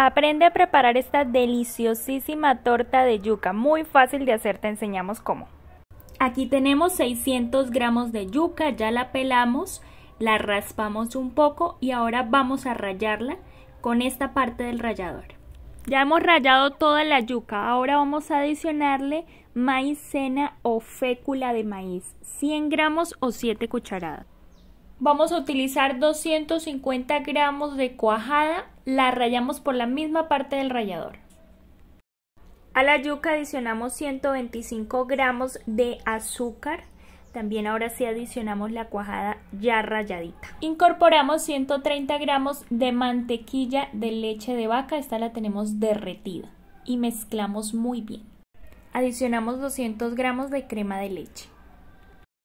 Aprende a preparar esta deliciosísima torta de yuca, muy fácil de hacer, te enseñamos cómo. Aquí tenemos 600 gramos de yuca, ya la pelamos, la raspamos un poco y ahora vamos a rallarla con esta parte del rallador. Ya hemos rallado toda la yuca, ahora vamos a adicionarle maicena o fécula de maíz, 100 gramos o 7 cucharadas. Vamos a utilizar 250 gramos de cuajada, la rayamos por la misma parte del rallador. A la yuca adicionamos 125 gramos de azúcar. También ahora sí adicionamos la cuajada ya rayadita. Incorporamos 130 gramos de mantequilla de leche de vaca, esta la tenemos derretida. Y mezclamos muy bien. Adicionamos 200 gramos de crema de leche.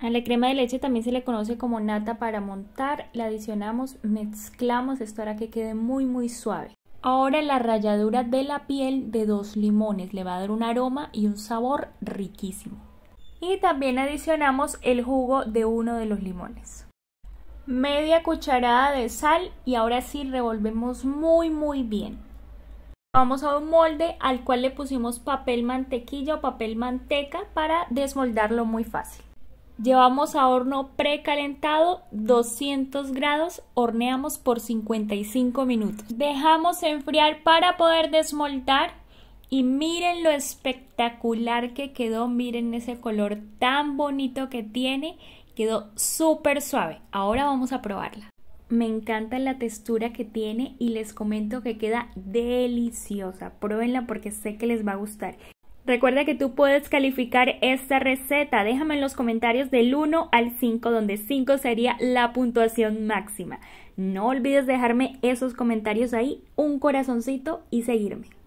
A la crema de leche también se le conoce como nata para montar, la adicionamos, mezclamos, esto hará que quede muy muy suave. Ahora la ralladura de la piel de dos limones le va a dar un aroma y un sabor riquísimo. Y también adicionamos el jugo de uno de los limones. Media cucharada de sal y ahora sí revolvemos muy muy bien. Vamos a un molde al cual le pusimos papel mantequilla o papel manteca para desmoldarlo muy fácil. Llevamos a horno precalentado 200 grados, horneamos por 55 minutos. Dejamos enfriar para poder desmoltar y miren lo espectacular que quedó, miren ese color tan bonito que tiene, quedó súper suave. Ahora vamos a probarla. Me encanta la textura que tiene y les comento que queda deliciosa. Pruébenla porque sé que les va a gustar. Recuerda que tú puedes calificar esta receta. Déjame en los comentarios del 1 al 5, donde 5 sería la puntuación máxima. No olvides dejarme esos comentarios ahí, un corazoncito y seguirme.